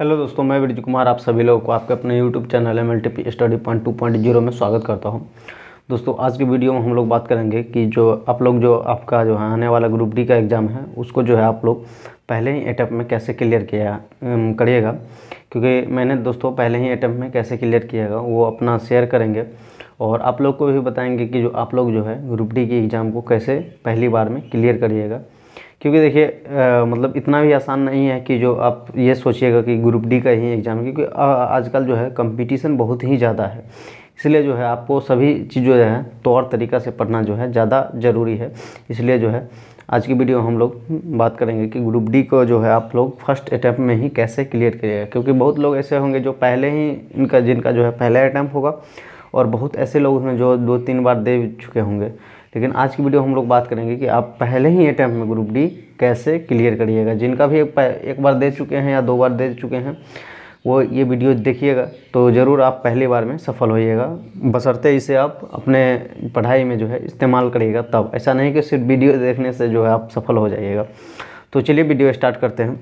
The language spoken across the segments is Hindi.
हेलो दोस्तों मैं विरज कुमार आप सभी लोगों को आपके अपने YouTube channel M L study point two point zero में स्वागत करता हूं दोस्तों आज की वीडियो में हम लोग बात करेंगे कि जो आप लोग जो आपका जो है आने वाला ग्रुप डी का एग्ज़ाम है उसको जो है आप लोग पहले ही अटैम्प में कैसे क्लियर किया करिएगा क्योंकि मैंने दोस्तों पहले ही अटैम्प में कैसे क्लियर किएगा वो अपना शेयर करेंगे और आप लोग को भी बताएंगे कि जो आप लोग जो है ग्रुप डी के एग्ज़ाम को कैसे पहली बार में क्लियर करिएगा क्योंकि देखिए मतलब इतना भी आसान नहीं है कि जो आप ये सोचिएगा कि ग्रुप डी का ही एग्ज़ाम क्योंकि आजकल जो है कंपटीशन बहुत ही ज़्यादा है इसलिए जो है आपको सभी चीज़ जो है तौर तरीका से पढ़ना जो है ज़्यादा ज़रूरी है इसलिए जो है आज की वीडियो हम लोग बात करेंगे कि ग्रुप डी को जो है आप लोग फर्स्ट अटैम्प्ट में ही कैसे क्लियर करिएगा क्योंकि बहुत लोग ऐसे होंगे जो पहले ही इनका जिनका जो है पहला अटैम्प्ट होगा और बहुत ऐसे लोग हैं जो दो तीन बार दे चुके होंगे लेकिन आज की वीडियो हम लोग बात करेंगे कि आप पहले ही अटैम्प्ट में ग्रुप डी कैसे क्लियर करिएगा जिनका भी एक, एक बार दे चुके हैं या दो बार दे चुके हैं वो ये वीडियो देखिएगा तो ज़रूर आप पहली बार में सफल होइएगा बसरते इसे आप अपने पढ़ाई में जो है इस्तेमाल करिएगा तब ऐसा नहीं कि सिर्फ वीडियो देखने से जो है आप सफल हो जाइएगा तो चलिए वीडियो स्टार्ट करते हैं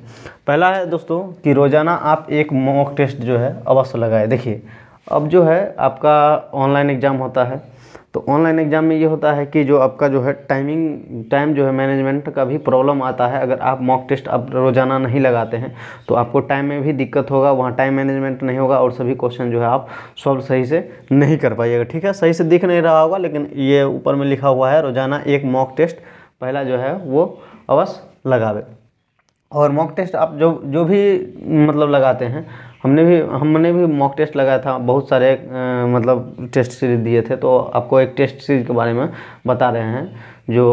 पहला है दोस्तों कि रोज़ाना आप एक मॉक टेस्ट जो है अवश्य लगाए देखिए अब जो है आपका ऑनलाइन एग्ज़ाम होता है तो ऑनलाइन एग्ज़ाम में ये होता है कि जो आपका जो है टाइमिंग टाइम जो है मैनेजमेंट का भी प्रॉब्लम आता है अगर आप मॉक टेस्ट आप रोज़ाना नहीं लगाते हैं तो आपको टाइम में भी दिक्कत होगा वहाँ टाइम मैनेजमेंट नहीं होगा और सभी क्वेश्चन जो है आप सॉल्व सही से नहीं कर पाइएगा ठीक है सही से दिख नहीं रहा होगा लेकिन ये ऊपर में लिखा हुआ है रोज़ाना एक मॉक टेस्ट पहला जो है वो अवश्य लगावे और मॉक टेस्ट आप जो जो भी मतलब लगाते हैं हमने भी हमने भी मॉक टेस्ट लगाया था बहुत सारे आ, मतलब टेस्ट सीरीज दिए थे तो आपको एक टेस्ट सीरीज के बारे में बता रहे हैं जो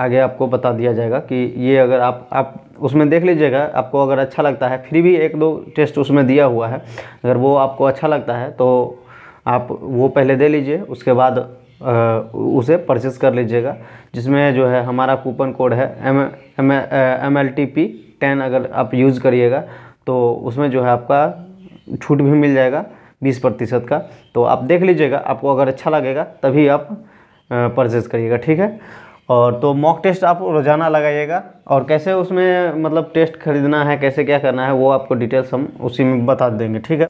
आगे आपको बता दिया जाएगा कि ये अगर आप आप उसमें देख लीजिएगा आपको अगर अच्छा लगता है फिर भी एक दो टेस्ट उसमें दिया हुआ है अगर वो आपको अच्छा लगता है तो आप वो पहले दे लीजिए उसके बाद आ, उसे परचेज़ कर लीजिएगा जिसमें जो है हमारा कूपन कोड है M M M L T P ten अगर आप यूज़ करिएगा तो उसमें जो है आपका छूट भी मिल जाएगा बीस प्रतिशत का तो आप देख लीजिएगा आपको अगर अच्छा लगेगा तभी आप परचेज़ करिएगा ठीक है और तो मॉक टेस्ट आप रोज़ाना लगाइएगा और कैसे उसमें मतलब टेस्ट खरीदना है कैसे क्या करना है वो आपको डिटेल्स हम उसी में बता देंगे ठीक है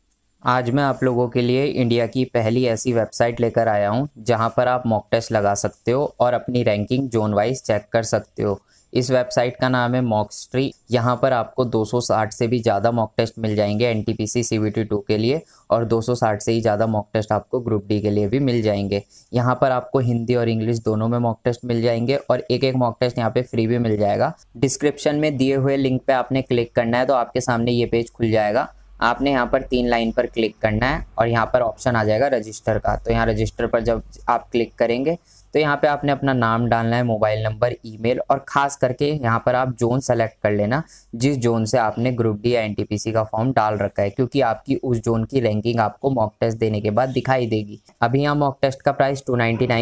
आज मैं आप लोगों के लिए इंडिया की पहली ऐसी वेबसाइट लेकर आया हूँ जहाँ पर आप मॉक टेस्ट लगा सकते हो और अपनी रैंकिंग जोन वाइज चेक कर सकते हो इस वेबसाइट का नाम है मॉक्सट्री यहाँ पर आपको 260 से भी ज़्यादा मॉक टेस्ट मिल जाएंगे एन टी पी सी के लिए और 260 से ही ज़्यादा मॉक टेस्ट आपको ग्रुप डी के लिए भी मिल जाएंगे यहाँ पर आपको हिंदी और इंग्लिश दोनों में मॉक टेस्ट मिल जाएंगे और एक एक मॉक टेस्ट यहाँ पे फ्री भी मिल जाएगा डिस्क्रिप्शन में दिए हुए लिंक पे आपने क्लिक करना है तो आपके सामने ये पेज खुल जाएगा आपने यहाँ पर तीन लाइन पर क्लिक करना है और यहाँ पर ऑप्शन आ जाएगा रजिस्टर का तो यहाँ रजिस्टर पर जब आप क्लिक करेंगे तो यहाँ पे आपने अपना नाम डालना है मोबाइल नंबर ईमेल और खास करके यहाँ पर आप जोन सेलेक्ट कर लेना जिस जोन से आपने ग्रुप डी या एनटीपीसी का फॉर्म डाल रखा है क्योंकि आपकी उस जोन की रैंकिंग आपको मॉक टेस्ट देने के बाद दिखाई देगी अभी यहाँ मॉक टेस्ट का प्राइस टू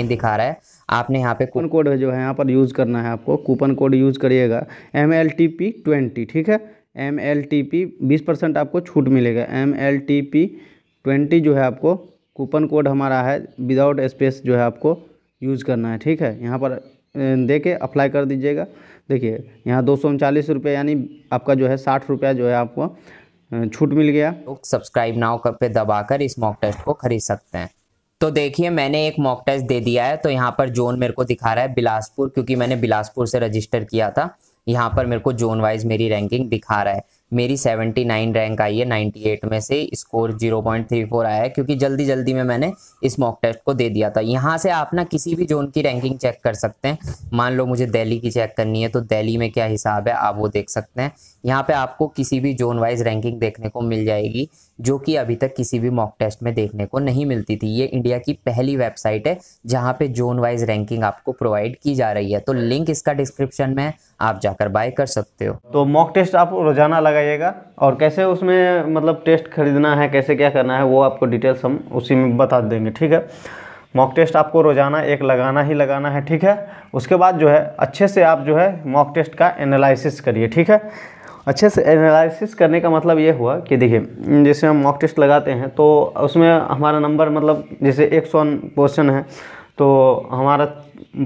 दिखा रहा है आपने यहाँ पे कूपन कोड जो है यहाँ पर यूज़ करना है आपको कूपन कोड यूज़ करिएगा M L T P twenty ठीक है एम एल टी पी बीस परसेंट आपको छूट मिलेगा M L T P twenty जो है आपको कूपन कोड हमारा है विदाउट स्पेस जो है आपको यूज़ करना है ठीक है यहाँ पर दे के अप्लाई कर दीजिएगा देखिए यहाँ दो सौ उनचालीस रुपये यानी आपका जो है साठ रुपया जो है आपको छूट मिल गया तो सब्सक्राइब नाउ कर पे दबाकर इस मॉक टेस्ट को खरीद सकते हैं तो देखिए मैंने एक मॉक टेस्ट दे दिया है तो यहाँ पर जोन मेरे को दिखा रहा है बिलासपुर क्योंकि मैंने बिलासपुर से रजिस्टर किया था यहाँ पर मेरे को जोन वाइज मेरी रैंकिंग दिखा रहा है मेरी 79 रैंक आई है 98 में से स्कोर 0.34 आया है क्योंकि जल्दी जल्दी में मैंने इस मॉक टेस्ट को दे दिया था यहाँ से आप ना किसी भी जोन की रैंकिंग चेक कर सकते हैं मान लो मुझे दिल्ली की चेक करनी है तो दिल्ली में क्या हिसाब है आप वो देख सकते हैं यहाँ पे आपको किसी भी जोन वाइज रैंकिंग देखने को मिल जाएगी जो कि अभी तक किसी भी मॉक टेस्ट में देखने को नहीं मिलती थी ये इंडिया की पहली वेबसाइट है जहाँ पे जोन वाइज रैंकिंग आपको प्रोवाइड की जा रही है तो लिंक इसका डिस्क्रिप्शन में आप जाकर बाय कर सकते हो तो मॉक टेस्ट आप रोजाना लगाए आइएगा और कैसे उसमें मतलब टेस्ट खरीदना है कैसे क्या करना है वो आपको डिटेल्स हम उसी में बता देंगे ठीक है मॉक टेस्ट आपको रोज़ाना एक लगाना ही लगाना है ठीक है उसके बाद जो है अच्छे से आप जो है मॉक टेस्ट का एनालिसिस करिए ठीक है अच्छे से एनालिसिस करने का मतलब ये हुआ कि देखिए जैसे हम मॉक टेस्ट लगाते हैं तो उसमें हमारा नंबर मतलब जैसे एक सौ क्वेश्चन है तो हमारा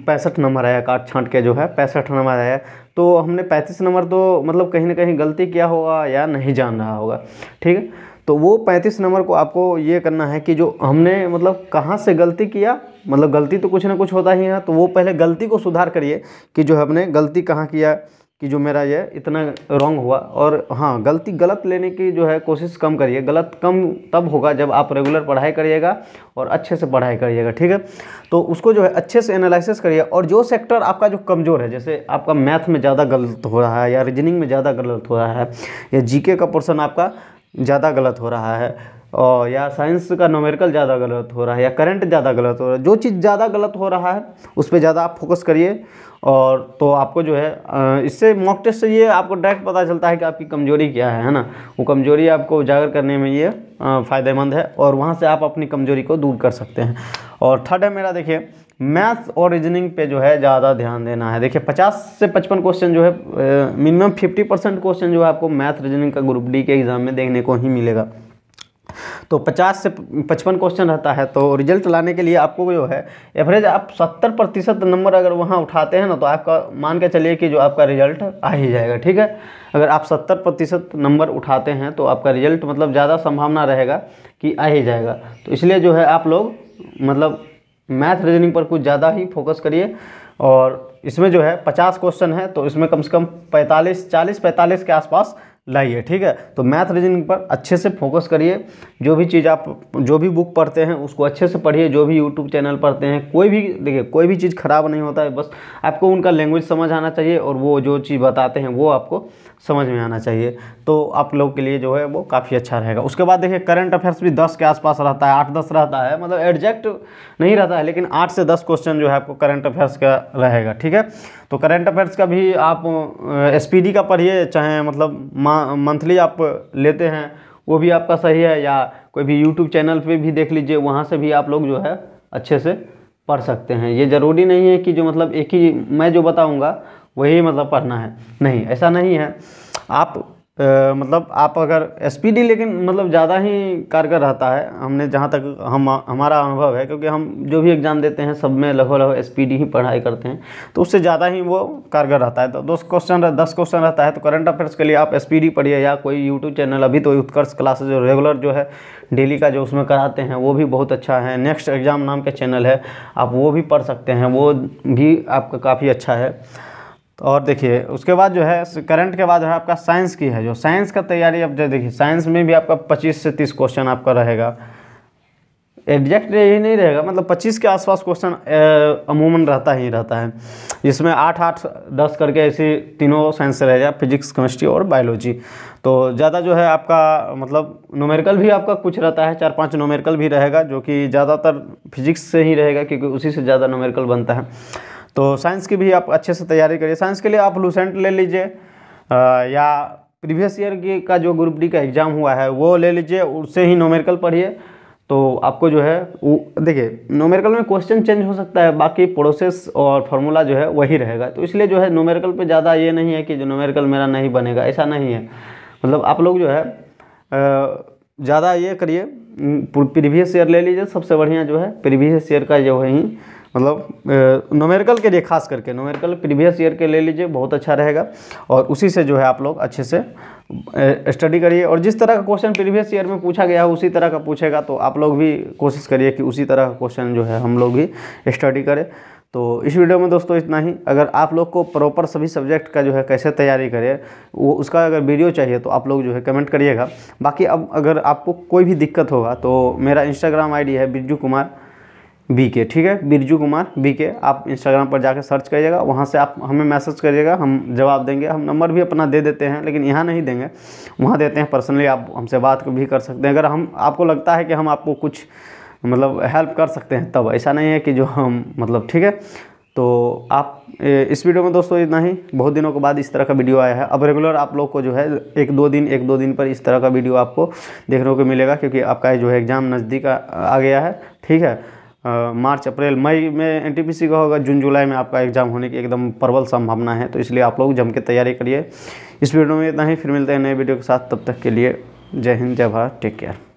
पैंसठ नंबर आया काट छाँट के जो है पैंसठ नंबर आया तो हमने पैंतीस नंबर तो मतलब कहीं ना कहीं गलती किया होगा या नहीं जान रहा होगा ठीक है तो वो पैंतीस नंबर को आपको ये करना है कि जो हमने मतलब कहाँ से गलती किया मतलब गलती तो कुछ ना कुछ होता ही है तो वो पहले गलती को सुधार करिए कि जो हमने गलती कहाँ किया कि जो मेरा ये इतना रॉन्ग हुआ और हाँ गलती गलत लेने की जो है कोशिश कम करिए गलत कम तब होगा जब आप रेगुलर पढ़ाई करिएगा और अच्छे से पढ़ाई करिएगा ठीक है तो उसको जो है अच्छे से एनालिसिस करिए और जो सेक्टर आपका जो कमज़ोर है जैसे आपका मैथ में ज़्यादा गलत हो रहा है या रीजनिंग में ज़्यादा गलत हो रहा है या जी का पोर्सन आपका ज़्यादा गलत हो रहा है और या साइंस का नोमेरिकल ज़्यादा गलत हो रहा है या करंट ज़्यादा गलत हो रहा है जो चीज़ ज़्यादा गलत हो रहा है उस पर ज़्यादा आप फोकस करिए और तो आपको जो है इससे मॉक टेस्ट से ये आपको डायरेक्ट पता चलता है कि आपकी कमजोरी क्या है है ना वो कमजोरी आपको उजागर करने में ये फ़ायदेमंद है और वहाँ से आप अपनी कमजोरी को दूर कर सकते हैं और थर्ड है मेरा देखिए मैथ्स और रीजनिंग पे जो है ज़्यादा ध्यान देना है देखिए 50 से 55 क्वेश्चन जो है मिनिमम 50 परसेंट क्वेश्चन जो है आपको मैथ रीजनिंग का ग्रुप डी के एग्ज़ाम में देखने को ही मिलेगा तो 50 से 55 क्वेश्चन रहता है तो रिजल्ट लाने के लिए आपको जो है एवरेज आप 70 प्रतिशत नंबर अगर वहाँ उठाते हैं ना तो आपका मान के चलिए कि जो आपका रिजल्ट आ ही जाएगा ठीक है अगर आप 70 प्रतिशत नंबर उठाते हैं तो आपका रिजल्ट मतलब ज़्यादा संभावना रहेगा कि आ ही जाएगा तो इसलिए जो है आप लोग मतलब मैथ रीजनिंग पर कुछ ज़्यादा ही फोकस करिए और इसमें जो है 50 क्वेश्चन है तो इसमें कम से कम 45 40 45 के आसपास लाइए ठीक है तो मैथ रीजनिंग पर अच्छे से फोकस करिए जो भी चीज़ आप जो भी बुक पढ़ते हैं उसको अच्छे से पढ़िए जो भी यूट्यूब चैनल पढ़ते हैं कोई भी देखिए कोई भी चीज़ ख़राब नहीं होता है बस आपको उनका लैंग्वेज समझ आना चाहिए और वो जो चीज़ बताते हैं वो आपको समझ में आना चाहिए तो आप लोग के लिए जो है वो काफ़ी अच्छा रहेगा उसके बाद देखिए करंट अफेयर्स भी दस के आसपास रहता है आठ दस रहता है मतलब एग्जैक्ट नहीं रहता है लेकिन आठ से दस क्वेश्चन जो है आपको करंट अफेयर्स का रहेगा ठीक है तो करंट अफेयर्स का भी आप एस का पढ़िए चाहे मतलब मंथली आप लेते हैं वो भी आपका सही है या कोई भी यूट्यूब चैनल पर भी देख लीजिए वहाँ से भी आप लोग जो है अच्छे से पढ़ सकते हैं ये ज़रूरी नहीं है कि जो मतलब एक ही मैं जो बताऊँगा वही मतलब पढ़ना है नहीं ऐसा नहीं है आप आ, मतलब आप अगर एसपीडी लेकिन मतलब ज़्यादा ही कारगर रहता है हमने जहाँ तक हम हमारा अनुभव है क्योंकि हम जो भी एग्ज़ाम देते हैं सब में लगभग लगभग एसपीडी ही पढ़ाई करते हैं तो उससे ज़्यादा ही वो कारगर रहता है तो दस क्वेश्चन दस क्वेश्चन रहता है तो करंट अफेयर्स के लिए आप एस पढ़िए या कोई यूट्यूब चैनल अभी तो उत्कर्ष क्लासेज जो रेगुलर जो है डेली का जो उसमें कराते हैं वो भी बहुत अच्छा है नेक्स्ट एग्ज़ाम नाम के चैनल है आप वो भी पढ़ सकते हैं वो भी आपका काफ़ी अच्छा है तो और देखिए उसके बाद जो है करंट के बाद जो है आपका साइंस की है जो साइंस का तैयारी अब जो देखिए साइंस में भी आपका पच्चीस से तीस क्वेश्चन आपका रहेगा एग्जैक्ट यही नहीं रहेगा मतलब 25 के आसपास क्वेश्चन अमूमन रहता ही रहता है जिसमें आठ आठ दस करके ऐसी तीनों साइंस रहेगा फिजिक्स केमिस्ट्री और बायोलॉजी तो ज़्यादा जो है आपका मतलब नोमेरिकल भी आपका कुछ रहता है चार पांच नोमेरिकल भी रहेगा जो कि ज़्यादातर फिजिक्स से ही रहेगा क्योंकि उसी से ज़्यादा नोमेरिकल बनता है तो साइंस की भी आप अच्छे से तैयारी करिए साइंस के लिए आप लूसेंट ले लीजिए या प्रीवियस ईयर की का जो ग्रुप डी का एग्ज़ाम हुआ है वो ले लीजिए उससे ही नोमेरिकल पढ़िए तो आपको जो है देखिए नोमेरिकल में क्वेश्चन चेंज हो सकता है बाकी प्रोसेस और फार्मूला जो है वही रहेगा तो इसलिए जो है नोमेरिकल पे ज़्यादा ये नहीं है कि जो नोमेरिकल मेरा नहीं बनेगा ऐसा नहीं है मतलब आप लोग जो है ज़्यादा ये करिए प्रीवियस ईयर ले लीजिए सबसे बढ़िया जो है प्रीवियस ईयर का जो है ही मतलब नोमेरिकल के लिए खास करके नोमेरिकल प्रीवियस ईयर के ले लीजिए बहुत अच्छा रहेगा और उसी से जो है आप लोग अच्छे से स्टडी करिए और जिस तरह का क्वेश्चन प्रीवियस ईयर में पूछा गया है उसी तरह का पूछेगा तो आप लोग भी कोशिश करिए कि उसी तरह का क्वेश्चन जो है हम लोग भी स्टडी करें तो इस वीडियो में दोस्तों इतना ही अगर आप लोग को प्रॉपर सभी सब्जेक्ट का जो है कैसे तैयारी करें वो उसका अगर वीडियो चाहिए तो आप लोग जो है कमेंट करिएगा बाकी अब अगर आपको कोई भी दिक्कत होगा तो मेरा इंस्टाग्राम आईडी है बिरजू कुमार बी के ठीक है बिरजू कुमार बी के आप इंस्टाग्राम पर जाकर सर्च करिएगा वहाँ से आप हमें मैसेज करिएगा हम जवाब देंगे हम नंबर भी अपना दे देते हैं लेकिन यहाँ नहीं देंगे वहाँ देते हैं पर्सनली आप हमसे बात भी कर सकते हैं अगर हम आपको लगता है कि हम आपको कुछ मतलब हेल्प कर सकते हैं तब ऐसा नहीं है कि जो हम मतलब ठीक है तो आप इस वीडियो में दोस्तों इतना ही बहुत दिनों के बाद इस तरह का वीडियो आया है अब रेगुलर आप लोग को जो है एक दो दिन एक दो दिन पर इस तरह का वीडियो आपको देखने को मिलेगा क्योंकि आपका जो है एग्ज़ाम नज़दीक आ, आ गया है ठीक है आ, मार्च अप्रैल मई में एन का होगा जून जुलाई में आपका एग्ज़ाम होने की एकदम प्रबल संभावना है तो इसलिए आप लोग जम के तैयारी करिए इस वीडियो में इतना ही फिर मिलते हैं नए वीडियो के साथ तब तक के लिए जय हिंद जय भारत टेक केयर